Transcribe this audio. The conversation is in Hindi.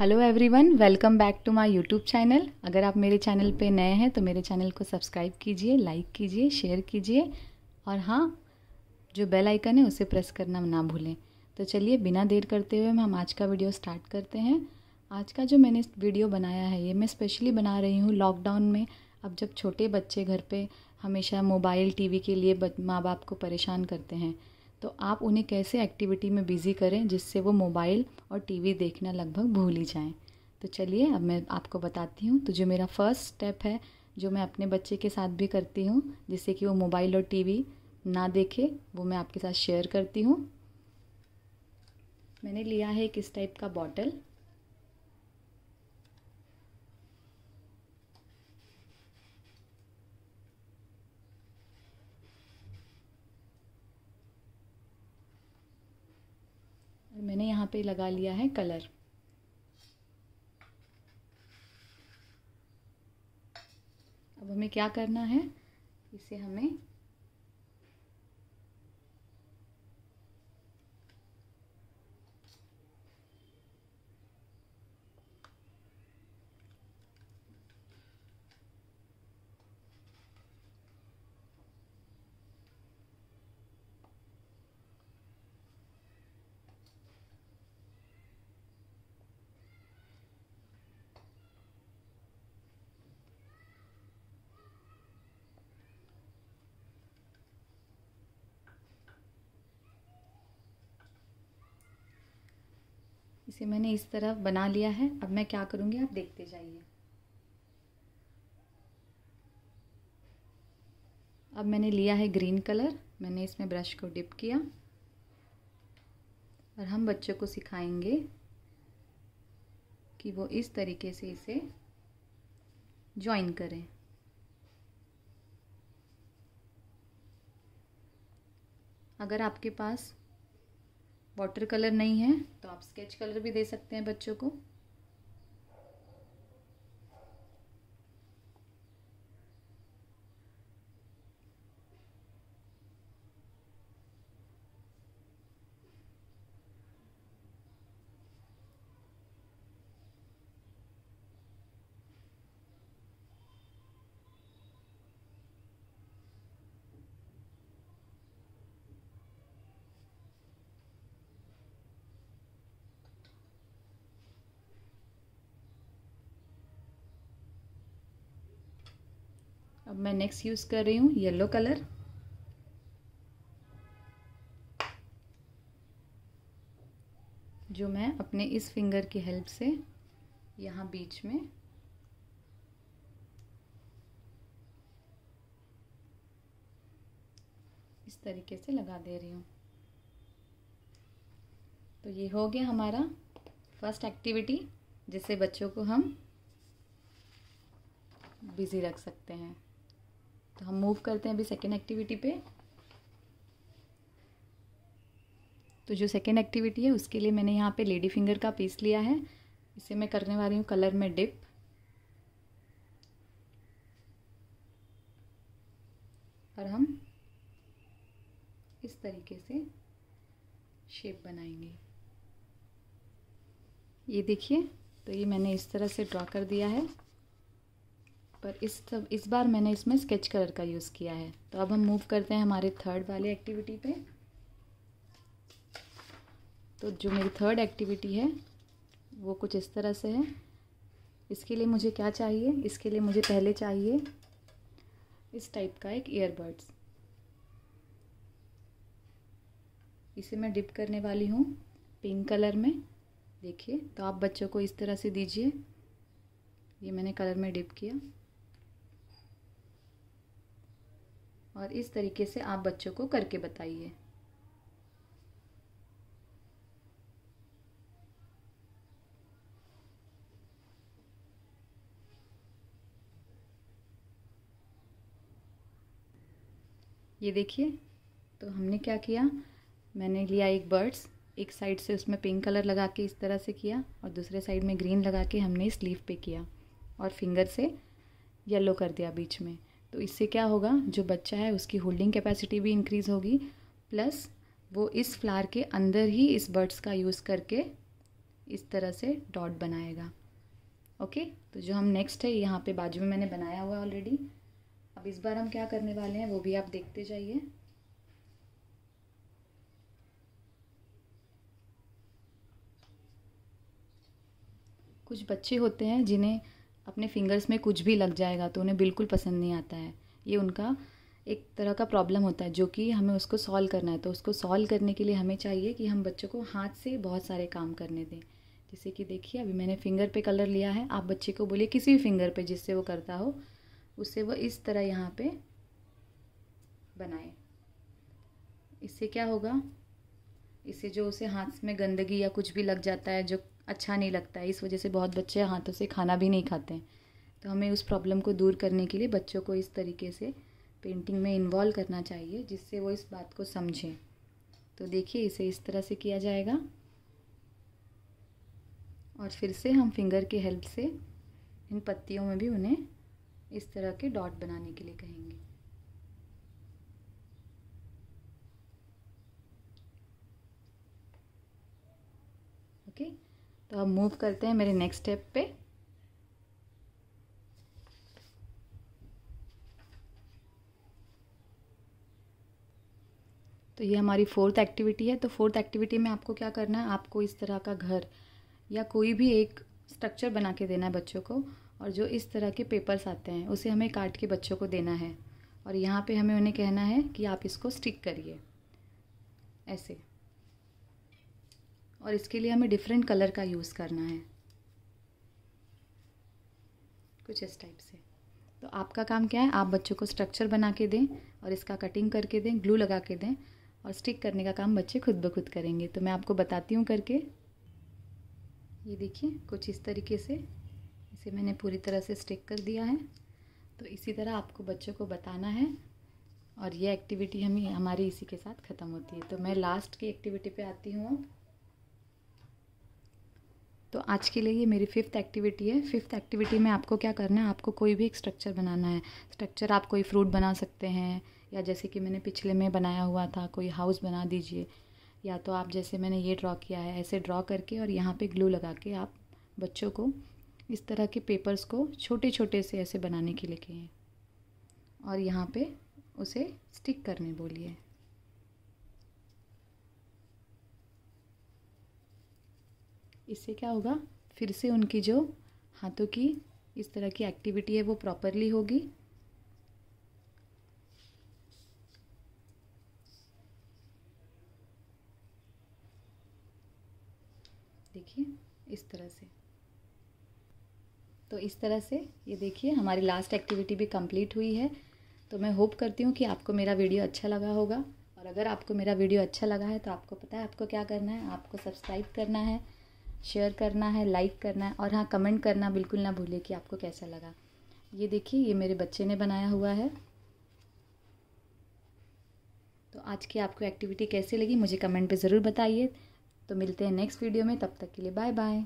Hello everyone welcome back to my YouTube channel अगर आप मेरे चैनल पे नए हैं तो मेरे चैनल को सब्सक्राइब कीजिए लाइक कीजिए शेयर कीजिए और हाँ जो बेल आइकन है उसे प्रेस करना ना भूलें तो चलिए बिना देर करते हुए हम आज का वीडियो स्टार्ट करते हैं आज का जो मैंने वीडियो बनाया है ये मैं स्पेशली बना रही हूँ लॉकडाउन में अब जब छोटे बच्चे घर पर हमेशा मोबाइल टी के लिए माँ बाप को परेशान करते हैं तो आप उन्हें कैसे एक्टिविटी में बिज़ी करें जिससे वो मोबाइल और टीवी देखना लगभग भूल ही जाएं तो चलिए अब मैं आपको बताती हूँ तो जो मेरा फर्स्ट स्टेप है जो मैं अपने बच्चे के साथ भी करती हूँ जिससे कि वो मोबाइल और टीवी ना देखे वो मैं आपके साथ शेयर करती हूँ मैंने लिया है एक इस टाइप का बॉटल यहाँ पे लगा लिया है कलर अब हमें क्या करना है इसे हमें इसे मैंने इस तरह बना लिया है अब मैं क्या करूँगी आप देखते जाइए अब मैंने लिया है ग्रीन कलर मैंने इसमें ब्रश को डिप किया और हम बच्चों को सिखाएंगे कि वो इस तरीके से इसे ज्वाइन करें अगर आपके पास वाटर कलर नहीं है तो आप स्केच कलर भी दे सकते हैं बच्चों को अब मैं नेक्स्ट यूज़ कर रही हूँ येलो कलर जो मैं अपने इस फिंगर की हेल्प से यहाँ बीच में इस तरीके से लगा दे रही हूँ तो ये हो गया हमारा फर्स्ट एक्टिविटी जिससे बच्चों को हम बिज़ी रख सकते हैं तो हम मूव करते हैं अभी सेकेंड एक्टिविटी पे तो जो सेकेंड एक्टिविटी है उसके लिए मैंने यहाँ पे लेडी फिंगर का पीस लिया है इसे मैं करने वाली हूँ कलर में डिप और हम इस तरीके से शेप बनाएंगे ये देखिए तो ये मैंने इस तरह से ड्रॉ कर दिया है पर इस सब इस बार मैंने इसमें स्केच कलर का यूज़ किया है तो अब हम मूव करते हैं हमारे थर्ड वाले एक्टिविटी पे तो जो मेरी थर्ड एक्टिविटी है वो कुछ इस तरह से है इसके लिए मुझे क्या चाहिए इसके लिए मुझे पहले चाहिए इस टाइप का एक ईयरबड्स इसे मैं डिप करने वाली हूँ पिंक कलर में देखिए तो आप बच्चों को इस तरह से दीजिए ये मैंने कलर में डिप किया और इस तरीके से आप बच्चों को करके बताइए ये देखिए तो हमने क्या किया मैंने लिया एक बर्ड्स एक साइड से उसमें पिंक कलर लगा के इस तरह से किया और दूसरे साइड में ग्रीन लगा के हमने स्लीव पे किया और फिंगर से येलो कर दिया बीच में तो इससे क्या होगा जो बच्चा है उसकी होल्डिंग कैपेसिटी भी इंक्रीज़ होगी प्लस वो इस फ्लावर के अंदर ही इस बर्ड्स का यूज़ करके इस तरह से डॉट बनाएगा ओके तो जो हम नेक्स्ट है यहाँ पे बाजू में मैंने बनाया हुआ ऑलरेडी अब इस बार हम क्या करने वाले हैं वो भी आप देखते जाइए कुछ बच्चे होते हैं जिन्हें अपने फिंगर्स में कुछ भी लग जाएगा तो उन्हें बिल्कुल पसंद नहीं आता है ये उनका एक तरह का प्रॉब्लम होता है जो कि हमें उसको सॉल्व करना है तो उसको सॉल्व करने के लिए हमें चाहिए कि हम बच्चों को हाथ से बहुत सारे काम करने दें जैसे कि देखिए अभी मैंने फिंगर पे कलर लिया है आप बच्चे को बोलिए किसी भी फिंगर पे जिससे वो करता हो उससे वो इस तरह यहाँ पे बनाए इससे क्या होगा इससे जो उसे हाथ में गंदगी या कुछ भी लग जाता है जो अच्छा नहीं लगता है इस वजह से बहुत बच्चे हाथों से खाना भी नहीं खाते हैं तो हमें उस प्रॉब्लम को दूर करने के लिए बच्चों को इस तरीके से पेंटिंग में इन्वॉल्व करना चाहिए जिससे वो इस बात को समझें तो देखिए इसे इस तरह से किया जाएगा और फिर से हम फिंगर के हेल्प से इन पत्तियों में भी उन्हें इस तरह के डॉट बनाने के लिए कहेंगे ओके okay? तो अब मूव करते हैं मेरे नेक्स्ट स्टेप पे तो ये हमारी फोर्थ एक्टिविटी है तो फोर्थ एक्टिविटी में आपको क्या करना है आपको इस तरह का घर या कोई भी एक स्ट्रक्चर बना के देना है बच्चों को और जो इस तरह के पेपर्स आते हैं उसे हमें काट के बच्चों को देना है और यहाँ पे हमें उन्हें कहना है कि आप इसको स्टिक करिए ऐसे और इसके लिए हमें डिफरेंट कलर का यूज़ करना है कुछ इस टाइप से तो आपका काम क्या है आप बच्चों को स्ट्रक्चर बना के दें और इसका कटिंग करके दें ग्लू लगा के दें और स्टिक करने का काम बच्चे खुद ब खुद करेंगे तो मैं आपको बताती हूँ करके ये देखिए कुछ इस तरीके से इसे मैंने पूरी तरह से स्टिक कर दिया है तो इसी तरह आपको बच्चों को बताना है और ये एक्टिविटी हमें हमारी इसी के साथ ख़त्म होती है तो मैं लास्ट की एक्टिविटी पे आती हूँ अब तो आज के लिए ये मेरी फिफ्थ एक्टिविटी है फिफ्थ एक्टिविटी में आपको क्या करना है आपको कोई भी एक स्ट्रक्चर बनाना है स्ट्रक्चर आप कोई फ्रूट बना सकते हैं या जैसे कि मैंने पिछले में बनाया हुआ था कोई हाउस बना दीजिए या तो आप जैसे मैंने ये ड्रॉ किया है ऐसे ड्रॉ करके और यहाँ पे ग्लू लगा के आप बच्चों को इस तरह के पेपर्स को छोटे छोटे से ऐसे बनाने के लिए कहें और यहाँ पे उसे स्टिक करने बोलिए इससे क्या होगा फिर से उनकी जो हाथों की इस तरह की एक्टिविटी है वो प्रॉपरली होगी देखिए इस तरह से तो इस तरह से ये देखिए हमारी लास्ट एक्टिविटी भी कंप्लीट हुई है तो मैं होप करती हूँ कि आपको मेरा वीडियो अच्छा लगा होगा और अगर आपको मेरा वीडियो अच्छा लगा है तो आपको पता है आपको क्या करना है आपको सब्सक्राइब करना है शेयर करना है लाइक करना है और हाँ कमेंट करना बिल्कुल ना भूले कि आपको कैसा लगा ये देखिए ये मेरे बच्चे ने बनाया हुआ है तो आज की आपको एक्टिविटी कैसी लगी मुझे कमेंट पे ज़रूर बताइए तो मिलते हैं नेक्स्ट वीडियो में तब तक के लिए बाय बाय